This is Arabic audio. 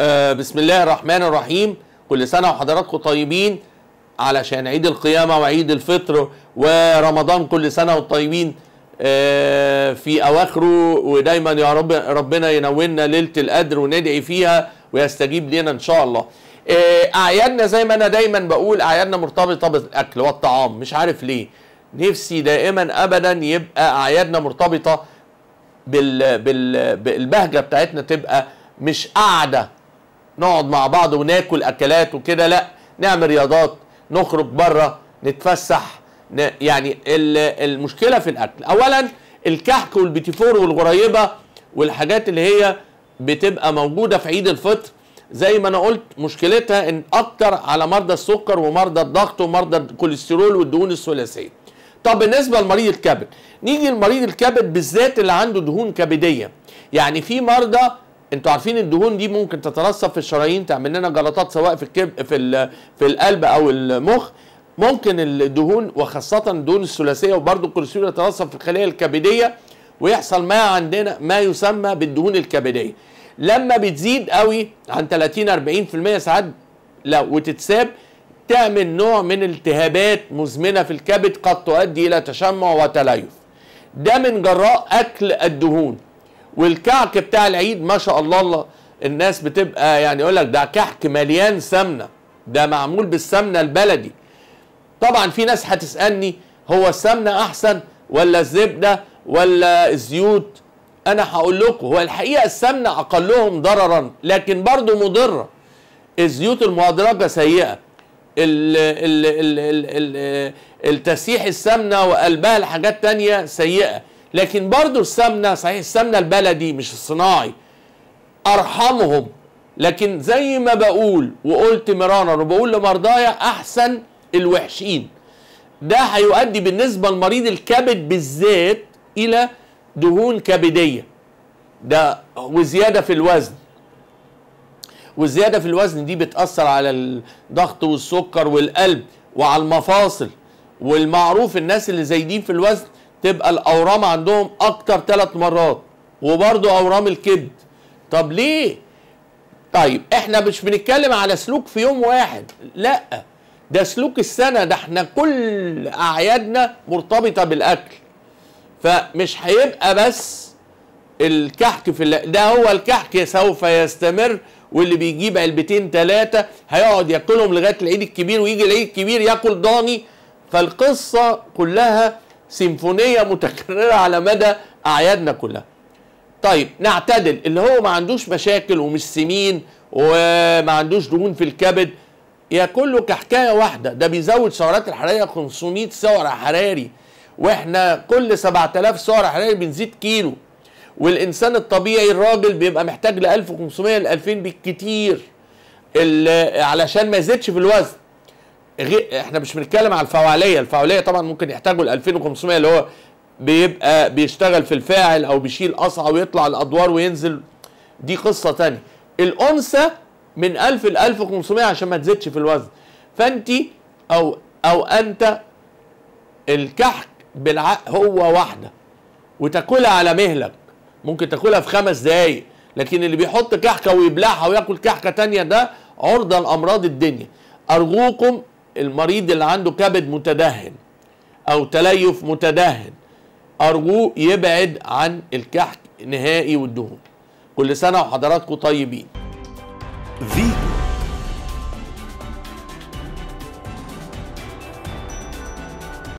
آه بسم الله الرحمن الرحيم كل سنة وحضراتكم طيبين علشان عيد القيامة وعيد الفطر ورمضان كل سنة والطيبين آه في أواخره ودايما يا رب ربنا ينولنا ليلة القدر وندعي فيها ويستجيب لنا إن شاء الله آه أعيادنا زي ما أنا دايما بقول أعيادنا مرتبطة بالأكل والطعام مش عارف ليه نفسي دائما أبدا يبقى أعيادنا مرتبطة بال... بال... بالبهجة بتاعتنا تبقى مش قاعدة نقعد مع بعض وناكل اكلات وكده لا نعمل رياضات نخرج بره نتفسح ن... يعني المشكله في الاكل اولا الكحك والبيتيفور والغريبه والحاجات اللي هي بتبقى موجوده في عيد الفطر زي ما انا قلت مشكلتها ان اكتر على مرضى السكر ومرضى الضغط ومرضى الكوليسترول والدهون الثلاثيه طب بالنسبه لمريض الكبد نيجي لمريض الكبد بالذات اللي عنده دهون كبديه يعني في مرضى انتوا عارفين الدهون دي ممكن تترسب في الشرايين تعمل لنا جلطات سواء في الكب في في القلب او المخ ممكن الدهون وخاصه الدهون الثلاثيه وبرده الكوليسترول يترسب في الخليه الكبديه ويحصل ما عندنا ما يسمى بالدهون الكبديه لما بتزيد قوي عن 30 40% ساعات لو وتتساب تعمل نوع من التهابات مزمنه في الكبد قد تؤدي الى تشمع وتليف ده من جراء اكل الدهون والكعك بتاع العيد ما شاء الله الله الناس بتبقى يعني يقول لك ده كحك مليان سمنه ده معمول بالسمنه البلدي طبعا في ناس هتسالني هو السمنه احسن ولا الزبده ولا الزيوت انا هقول لكم هو الحقيقه السمنه اقلهم ضررا لكن برضه مضره الزيوت المهدرجه سيئه ال ال ال ال الـ التسيح السمنه وقلبها لحاجات تانية سيئه لكن برضو السمنه صحيح السمنه البلدي مش الصناعي ارحمهم لكن زي ما بقول وقلت مرانا وبقول لمرضايا احسن الوحشين ده هيؤدي بالنسبه لمريض الكبد بالذات الى دهون كبديه ده وزياده في الوزن والزياده في الوزن دي بتاثر على الضغط والسكر والقلب وعلى المفاصل والمعروف الناس اللي زايدين في الوزن تبقى الاورام عندهم اكتر ثلاث مرات وبرضو اورام الكبد طب ليه طيب احنا مش بنتكلم على سلوك في يوم واحد لا ده سلوك السنه ده احنا كل اعيادنا مرتبطه بالاكل فمش هيبقى بس الكحك في اللي ده هو الكحك سوف يستمر واللي بيجيب علبتين ثلاثه هيقعد ياكلهم لغايه العيد الكبير ويجي العيد الكبير ياكل ضاني فالقصه كلها سيمفونيه متكرره على مدى اعيادنا كلها طيب نعتدل اللي هو ما عندوش مشاكل ومش سمين وما عندوش دهون في الكبد ياكله كحكايه واحده ده بيزود سعرات الحراريه 500 سعر حراري واحنا كل 7000 سعر حراري بنزيد كيلو والانسان الطبيعي الراجل بيبقى محتاج ل 1500 ل 2000 بالكتير علشان ما يزيدش في الوزن احنا مش بنتكلم على الفعاليه الفعاليه طبعا ممكن يحتاجوا ال 2500 اللي هو بيبقى بيشتغل في الفاعل او بيشيل قصعه ويطلع الادوار وينزل دي قصه تانية الانثى من 1000 ل 1500 عشان ما تزيدش في الوزن فانت او او انت الكحك بالعق هو واحده وتاكلها على مهلك ممكن تاكلها في خمس دقايق لكن اللي بيحط كحكه ويبلعها وياكل كحكه تانية ده عرضه لامراض الدنيا ارجوكم المريض اللي عنده كبد متدهن او تليف متدهن ارجوه يبعد عن الكحك نهائي والدهون كل سنه وحضراتكم طيبين